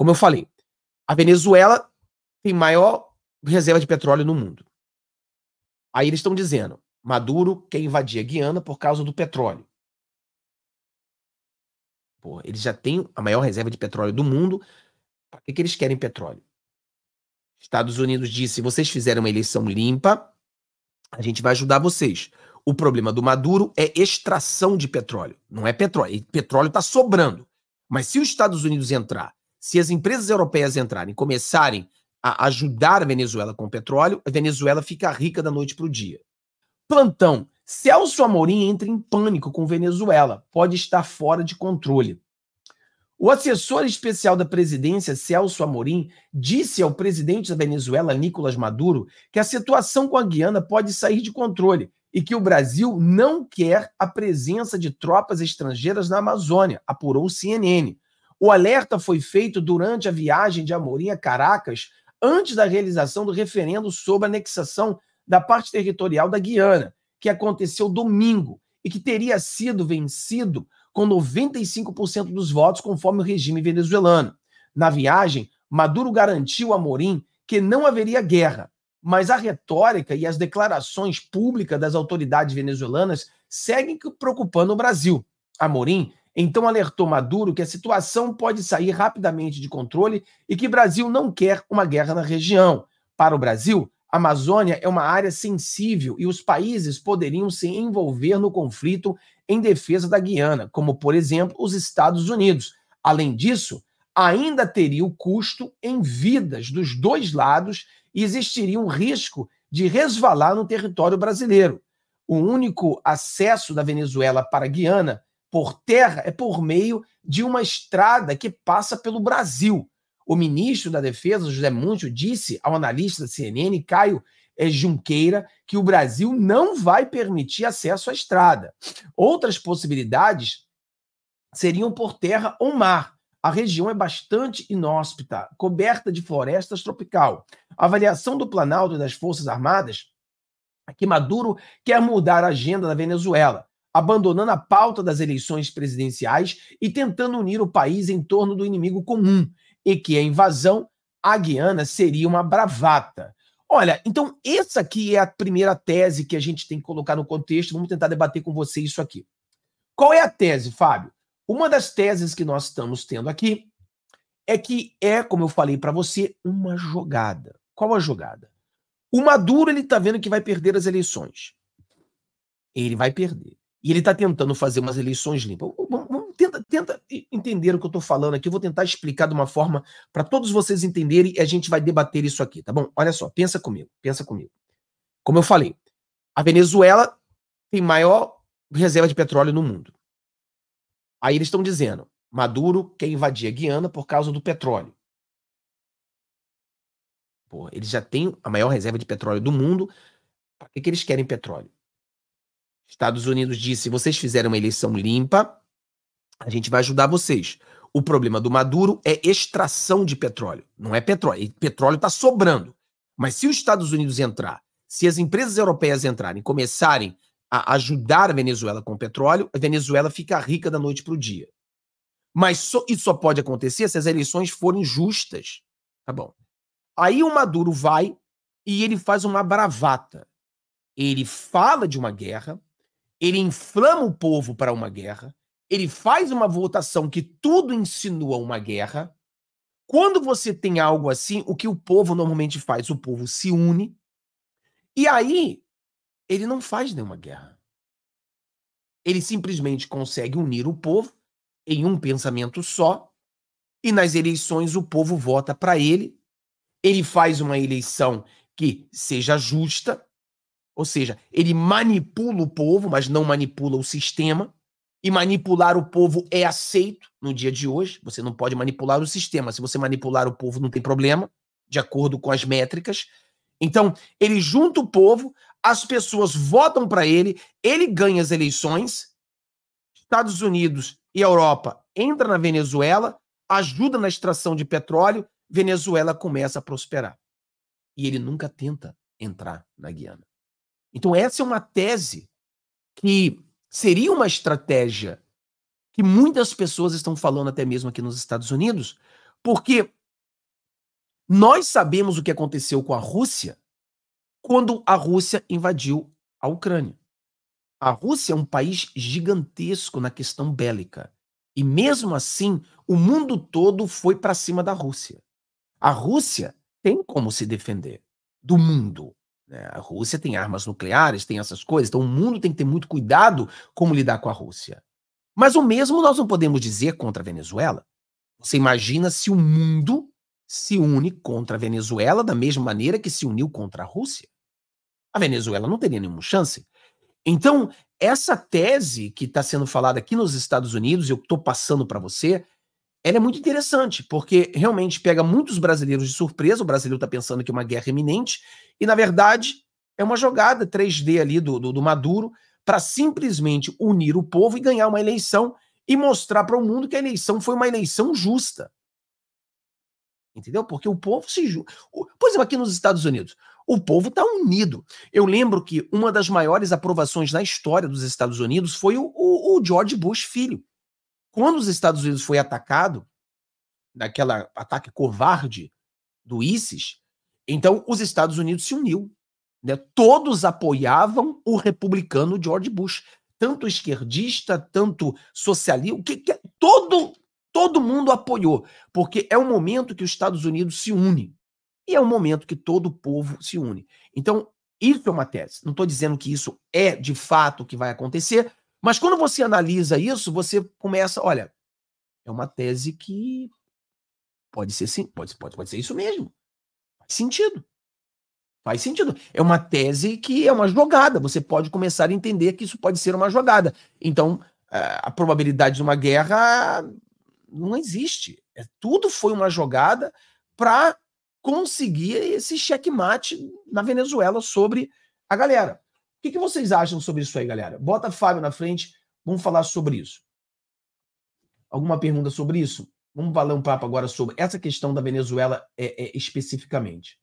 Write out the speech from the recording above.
Como eu falei, a Venezuela tem maior reserva de petróleo no mundo. Aí eles estão dizendo: Maduro quer invadir a Guiana por causa do petróleo. Pô, eles já têm a maior reserva de petróleo do mundo. Para que, que eles querem petróleo? Estados Unidos disse: se vocês fizerem uma eleição limpa, a gente vai ajudar vocês. O problema do Maduro é extração de petróleo, não é petróleo. E petróleo está sobrando. Mas se os Estados Unidos entrar se as empresas europeias entrarem, começarem a ajudar a Venezuela com petróleo, a Venezuela fica rica da noite para o dia. Plantão. Celso Amorim entra em pânico com Venezuela. Pode estar fora de controle. O assessor especial da presidência, Celso Amorim, disse ao presidente da Venezuela, Nicolás Maduro, que a situação com a Guiana pode sair de controle e que o Brasil não quer a presença de tropas estrangeiras na Amazônia, apurou o CNN. O alerta foi feito durante a viagem de Amorim a Caracas, antes da realização do referendo sobre a anexação da parte territorial da Guiana, que aconteceu domingo e que teria sido vencido com 95% dos votos, conforme o regime venezuelano. Na viagem, Maduro garantiu a Amorim que não haveria guerra, mas a retórica e as declarações públicas das autoridades venezuelanas seguem preocupando o Brasil. Amorim então alertou Maduro que a situação pode sair rapidamente de controle e que Brasil não quer uma guerra na região. Para o Brasil, a Amazônia é uma área sensível e os países poderiam se envolver no conflito em defesa da Guiana, como, por exemplo, os Estados Unidos. Além disso, ainda teria o custo em vidas dos dois lados e existiria um risco de resvalar no território brasileiro. O único acesso da Venezuela para a Guiana por terra é por meio de uma estrada que passa pelo Brasil. O ministro da Defesa, José Múncio, disse ao analista da CNN, Caio eh, Junqueira, que o Brasil não vai permitir acesso à estrada. Outras possibilidades seriam por terra ou mar. A região é bastante inóspita, coberta de florestas tropical. A avaliação do Planalto e das Forças Armadas é que Maduro quer mudar a agenda da Venezuela abandonando a pauta das eleições presidenciais e tentando unir o país em torno do inimigo comum, e que a invasão a guiana seria uma bravata. Olha, então essa aqui é a primeira tese que a gente tem que colocar no contexto. Vamos tentar debater com você isso aqui. Qual é a tese, Fábio? Uma das teses que nós estamos tendo aqui é que é, como eu falei para você, uma jogada. Qual a jogada? O Maduro ele está vendo que vai perder as eleições. Ele vai perder. E ele está tentando fazer umas eleições limpas. tenta, tenta entender o que eu estou falando aqui. Eu vou tentar explicar de uma forma para todos vocês entenderem e a gente vai debater isso aqui, tá bom? Olha só, pensa comigo, pensa comigo. Como eu falei, a Venezuela tem maior reserva de petróleo no mundo. Aí eles estão dizendo: Maduro quer invadir a Guiana por causa do petróleo. Pô, eles já têm a maior reserva de petróleo do mundo. Para que, que eles querem petróleo? Estados Unidos disse: vocês fizeram uma eleição limpa, a gente vai ajudar vocês. O problema do Maduro é extração de petróleo, não é petróleo. E petróleo está sobrando. Mas se os Estados Unidos entrar, se as empresas europeias entrarem, começarem a ajudar a Venezuela com petróleo, a Venezuela fica rica da noite para o dia. Mas isso só pode acontecer se as eleições forem justas. Tá bom. Aí o Maduro vai e ele faz uma bravata. Ele fala de uma guerra, ele inflama o povo para uma guerra, ele faz uma votação que tudo insinua uma guerra. Quando você tem algo assim, o que o povo normalmente faz? O povo se une e aí ele não faz nenhuma guerra. Ele simplesmente consegue unir o povo em um pensamento só e nas eleições o povo vota para ele. Ele faz uma eleição que seja justa, ou seja, ele manipula o povo, mas não manipula o sistema. E manipular o povo é aceito no dia de hoje. Você não pode manipular o sistema. Se você manipular o povo, não tem problema, de acordo com as métricas. Então, ele junta o povo, as pessoas votam para ele, ele ganha as eleições. Estados Unidos e Europa entra na Venezuela, ajuda na extração de petróleo, Venezuela começa a prosperar. E ele nunca tenta entrar na Guiana. Então, essa é uma tese que seria uma estratégia que muitas pessoas estão falando até mesmo aqui nos Estados Unidos, porque nós sabemos o que aconteceu com a Rússia quando a Rússia invadiu a Ucrânia. A Rússia é um país gigantesco na questão bélica. E mesmo assim, o mundo todo foi para cima da Rússia. A Rússia tem como se defender do mundo. Né? A Rússia tem armas nucleares, tem essas coisas, então o mundo tem que ter muito cuidado como lidar com a Rússia. Mas o mesmo nós não podemos dizer contra a Venezuela. Você imagina se o mundo se une contra a Venezuela da mesma maneira que se uniu contra a Rússia? A Venezuela não teria nenhuma chance. Então, essa tese que está sendo falada aqui nos Estados Unidos, eu estou passando para você, ela é muito interessante, porque realmente pega muitos brasileiros de surpresa. O brasileiro está pensando que é uma guerra iminente, e na verdade é uma jogada 3D ali do, do, do Maduro para simplesmente unir o povo e ganhar uma eleição e mostrar para o mundo que a eleição foi uma eleição justa. Entendeu? Porque o povo se. pois Por exemplo, aqui nos Estados Unidos, o povo está unido. Eu lembro que uma das maiores aprovações na história dos Estados Unidos foi o, o, o George Bush filho. Quando os Estados Unidos foi atacado, naquela ataque covarde do ISIS, então os Estados Unidos se uniu. Né? Todos apoiavam o republicano George Bush, tanto esquerdista, tanto socialista, que, que, é, todo, todo mundo apoiou, porque é um momento que os Estados Unidos se unem. E é um momento que todo o povo se une. Então, isso é uma tese. Não estou dizendo que isso é de fato o que vai acontecer, mas quando você analisa isso, você começa, olha, é uma tese que pode ser sim, pode, pode, pode ser isso mesmo. Faz sentido. Faz sentido. É uma tese que é uma jogada. Você pode começar a entender que isso pode ser uma jogada. Então, a probabilidade de uma guerra não existe. É, tudo foi uma jogada para conseguir esse checkmate na Venezuela sobre a galera. O que, que vocês acham sobre isso aí, galera? Bota Fábio na frente, vamos falar sobre isso. Alguma pergunta sobre isso? Vamos falar um papo agora sobre essa questão da Venezuela é, é, especificamente.